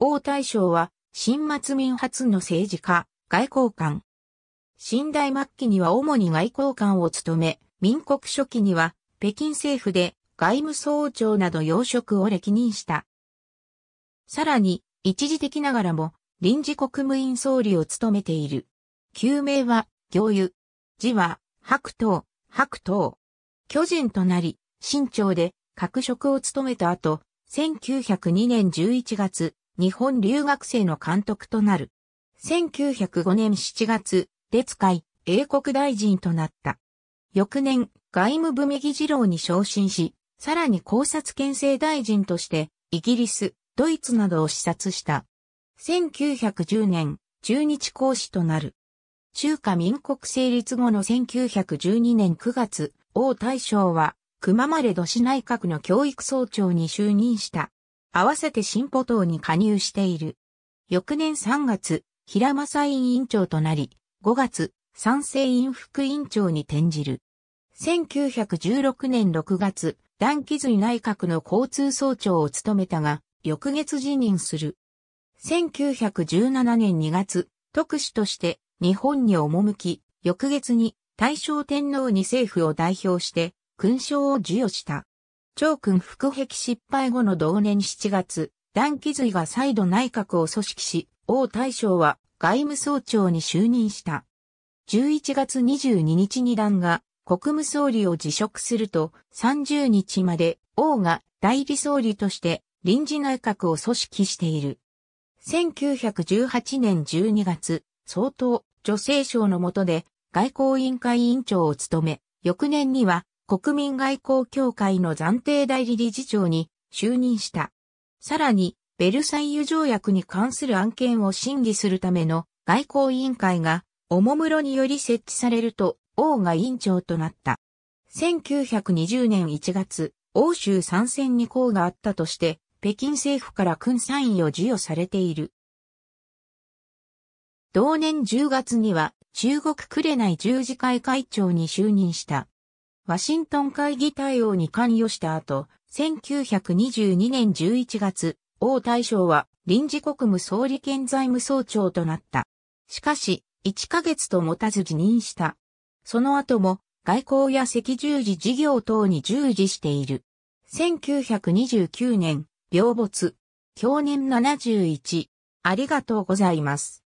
王大将は、新末民初の政治家、外交官。新代末期には主に外交官を務め、民国初期には北京政府で外務総長など要職を歴任した。さらに、一時的ながらも臨時国務院総理を務めている。旧名は、行油。字は、白頭、白頭。巨人となり、新朝で各職を務めた後、1902年11月、日本留学生の監督となる。1905年7月、列海、英国大臣となった。翌年、外務部右次郎に昇進し、さらに考察県政大臣として、イギリス、ドイツなどを視察した。1910年、中日講師となる。中華民国成立後の1912年9月、王大将は、熊まれ市内閣の教育総長に就任した。合わせて進歩党に加入している。翌年3月、平正委員長となり、5月、賛成委員副委員長に転じる。1916年6月、団機髄内閣の交通総長を務めたが、翌月辞任する。1917年2月、特使として日本に赴き、翌月に大正天皇に政府を代表して勲章を授与した。長君副壁失敗後の同年7月、段気髄が再度内閣を組織し、王大将は外務総長に就任した。11月22日に段が国務総理を辞職すると、30日まで王が代理総理として臨時内閣を組織している。1918年12月、総統女性省の下で外交委員会委員長を務め、翌年には国民外交協会の暫定代理理事長に就任した。さらに、ベルサイユ条約に関する案件を審議するための外交委員会が、おもむろにより設置されると、王が委員長となった。1920年1月、欧州参戦に功があったとして、北京政府から君参位を授与されている。同年10月には、中国イ十字会会長に就任した。ワシントン会議対応に関与した後、1922年11月、王大将は臨時国務総理兼財務総長となった。しかし、1ヶ月と持たず辞任した。その後も外交や赤十字事業等に従事している。1929年、病没。去年71。ありがとうございます。